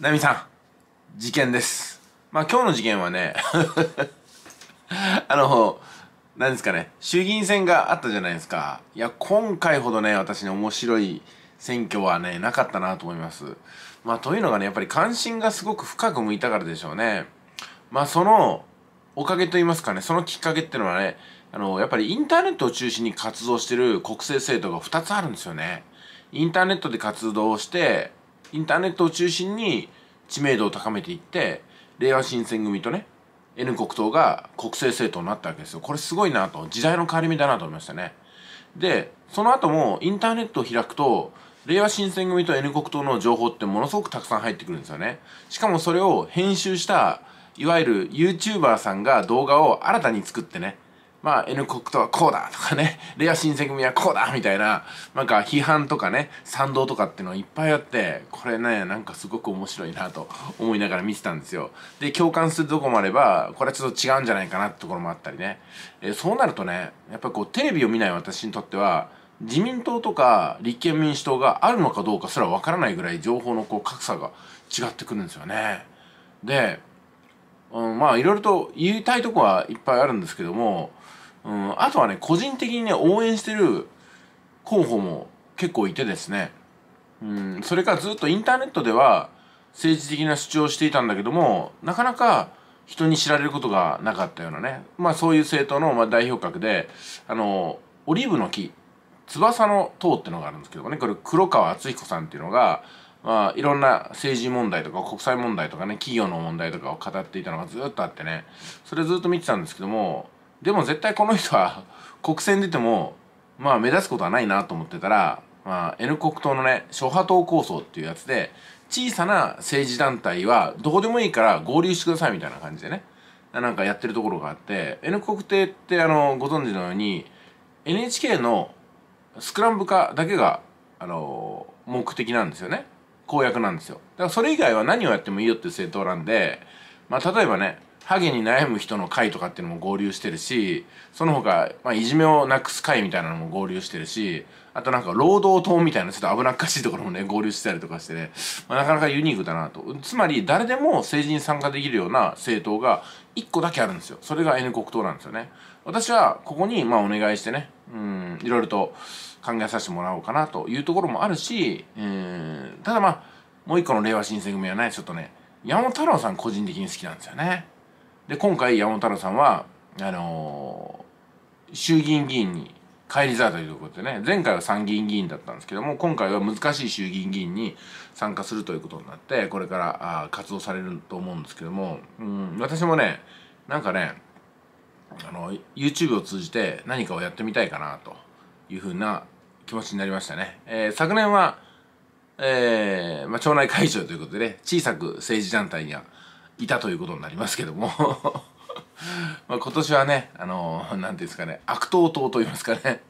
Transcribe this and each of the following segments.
ナミさん、事件です。まあ今日の事件はね あの、何ですかね、衆議院選があったじゃないですか。いや、今回ほどね、私に面白い選挙はね、なかったなと思います。まあというのがね、やっぱり関心がすごく深く向いたからでしょうね。まあその、おかげと言いますかね、そのきっかけっていうのはね、あの、やっぱりインターネットを中心に活動してる国政政党が2つあるんですよね。インターネットで活動して、インターネットを中心に知名度を高めていって令和新選組とね N 国党が国政政党になったわけですよこれすごいなと時代の変わり目だなと思いましたねでその後もインターネットを開くと令和新選組と N 国党の情報ってものすごくたくさん入ってくるんですよねしかもそれを編集したいわゆる YouTuber さんが動画を新たに作ってねまあ、N 国とはこうだとかね、レア新選組はこうだみたいな、なんか批判とかね、賛同とかっていうのいっぱいあって、これね、なんかすごく面白いなと思いながら見てたんですよ。で、共感するとこもあれば、これはちょっと違うんじゃないかなってところもあったりね。えー、そうなるとね、やっぱこう、テレビを見ない私にとっては、自民党とか立憲民主党があるのかどうかすらわからないぐらい情報のこう格差が違ってくるんですよね。で、うん、まあいろいろと言いたいとこはいっぱいあるんですけども、うん、あとはね、個人的にね、応援してる候補も結構いてですね、うん、それからずっとインターネットでは政治的な主張をしていたんだけども、なかなか人に知られることがなかったようなね、まあそういう政党のま代表格で、あの、オリーブの木、翼の塔っていうのがあるんですけどもね、これ黒川敦彦さんっていうのが、まあ、いろんな政治問題とか国際問題とかね、企業の問題とかを語っていたのがずっとあってね、それずっと見てたんですけども、でも絶対この人は 国選出てもまあ目立つことはないなと思ってたら、まあ、N 国党のね諸派党構想っていうやつで小さな政治団体はどこでもいいから合流してくださいみたいな感じでねなんかやってるところがあって N 国帝ってあのご存知のように NHK のスクランブ化だけがあの目的なんですよね公約なんですよだからそれ以外は何をやってもいいよっていう政党なんでまあ例えばねハゲに悩む人の会とかっていうのも合流してるしその他、まあ、いじめをなくす会みたいなのも合流してるしあとなんか労働党みたいなちょっと危なっかしいところもね合流してたりとかしてね、まあ、なかなかユニークだなとつまり誰でも政治に参加できるような政党が1個だけあるんですよそれが N 国党なんですよね私はここにまあお願いしてねうんいろいろと考えさせてもらおうかなというところもあるし、えー、ただまあもう一個の令和新選組はねちょっとね山本太郎さん個人的に好きなんですよね。で今回山本太郎さんはあのー、衆議院議員に返り咲いたということでね前回は参議院議員だったんですけども今回は難しい衆議院議員に参加するということになってこれからあ活動されると思うんですけども、うん、私もねなんかねあの YouTube を通じて何かをやってみたいかなというふうな気持ちになりましたね。えー、昨年は、えーまあ、町内会長ということでね小さく政治団体にはいたということになりますけども まあ今年はねあの何、て言うんですかね悪党党と言いますかね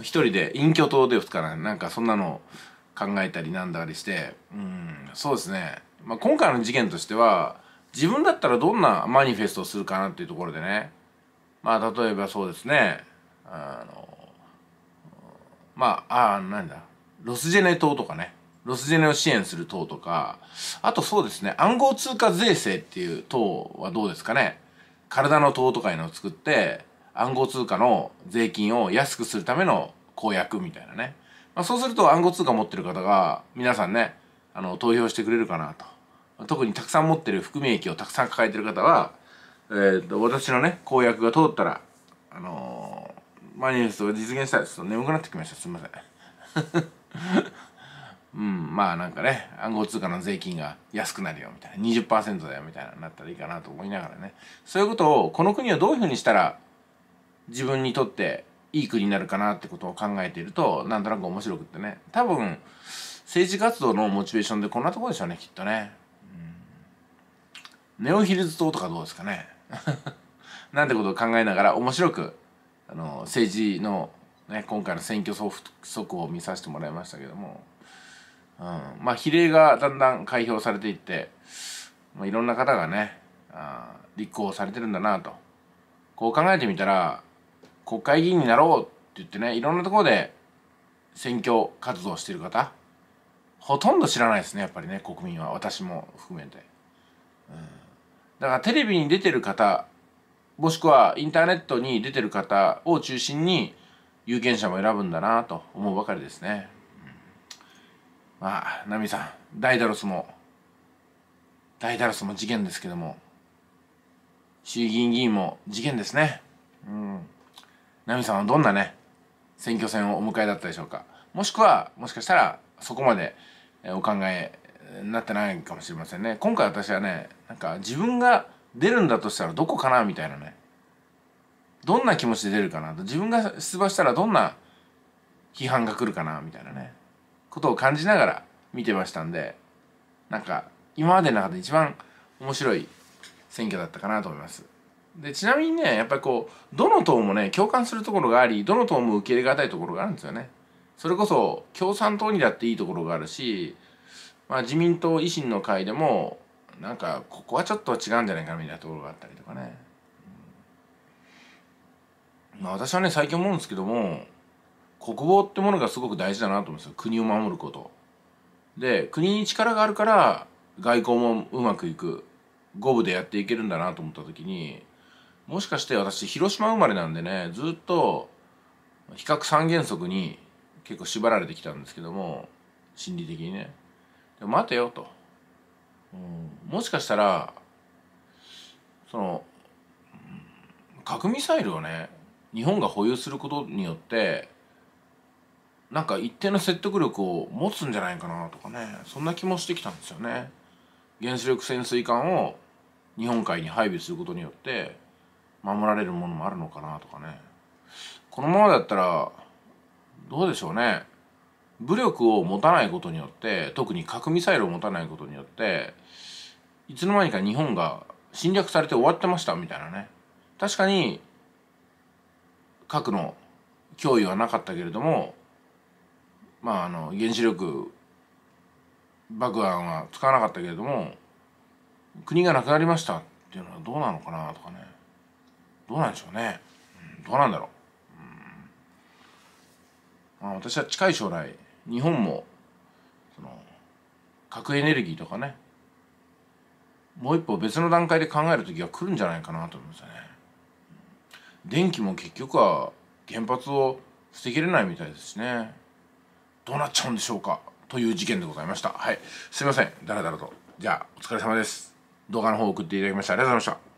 一人で隠居党ですからなんかそんなの考えたりなんだりしてうんそうですね、まあ、今回の事件としては自分だったらどんなマニフェストをするかなっていうところでねまあ例えばそうですねあのまああなんだロスジェネ党とかねロスジェネを支援する党とか、あとそうですね、暗号通貨税制っていう党はどうですかね。体の党とかいうのを作って、暗号通貨の税金を安くするための公約みたいなね。まあ、そうすると暗号通貨持ってる方が、皆さんね、あの、投票してくれるかなと。特にたくさん持ってる含み益をたくさん抱えてる方は、えー、と、私のね、公約が通ったら、あのー、マニュースを実現したいです。眠くなってきました。すいません。うん、まあなんかね、暗号通貨の税金が安くなるよみたいな、20%だよみたいななったらいいかなと思いながらね、そういうことを、この国をどういうふうにしたら自分にとっていい国になるかなってことを考えていると、なんとなく面白くってね、多分、政治活動のモチベーションでこんなとこでしょうね、きっとね。うん、ネオヒルズ党とかどうですかね。なんてことを考えながら面白く、あの、政治のね、今回の選挙速報を見させてもらいましたけども、うん、まあ比例がだんだん開票されていって、まあ、いろんな方がねあ立候補されてるんだなとこう考えてみたら国会議員になろうって言ってねいろんなところで選挙活動してる方ほとんど知らないですねやっぱりね国民は私も含めて、うん、だからテレビに出てる方もしくはインターネットに出てる方を中心に有権者も選ぶんだなと思うばかりですね。まあナミさんダイダロスもダイダロスも事件ですけども衆議院議員も事件ですねうんナミさんはどんなね選挙戦をお迎えだったでしょうかもしくはもしかしたらそこまでお考えになってないかもしれませんね今回私はねなんか自分が出るんだとしたらどこかなみたいなねどんな気持ちで出るかなと自分が出馬したらどんな批判が来るかなみたいなねことを感じながら見てましたんでなんか今までの中で一番面白い選挙だったかなと思います。でちなみにねやっぱりこうどの党もね共感するところがありどの党も受け入れ難いところがあるんですよね。それこそ共産党にだっていいところがあるし、まあ、自民党維新の会でもなんかここはちょっと違うんじゃないかみたいなところがあったりとかね。まあ、私はね最近思うんですけども国防ってものがすごく大事だなと思うんですよ国を守ることで国に力があるから外交もうまくいく五部でやっていけるんだなと思った時にもしかして私広島生まれなんでねずっと比較三原則に結構縛られてきたんですけども心理的にねでも待てよと、うん、もしかしたらその核ミサイルをね日本が保有することによってなんか一定の説得力を持つんじゃないかなとかねそんな気もしてきたんですよね。原子力潜水艦を日本海に配備することによって守られるものもあるのかなとかねこのままだったらどうでしょうね武力を持たないことによって特に核ミサイルを持たないことによっていつの間にか日本が侵略されて終わってましたみたいなね確かに核の脅威はなかったけれどもまああの原子力爆弾は使わなかったけれども国がなくなりましたっていうのはどうなのかなとかねどうなんでしょうね、うん、どうなんだろう、うん、まあ、私は近い将来日本もその核エネルギーとかねもう一歩別の段階で考える時が来るんじゃないかなと思いますよね。電気も結局は原発を防げれないみたいですね。どうなっちゃうんでしょうかという事件でございましたはいすいませんだらだらとじゃあお疲れ様です動画の方送っていただきました。ありがとうございました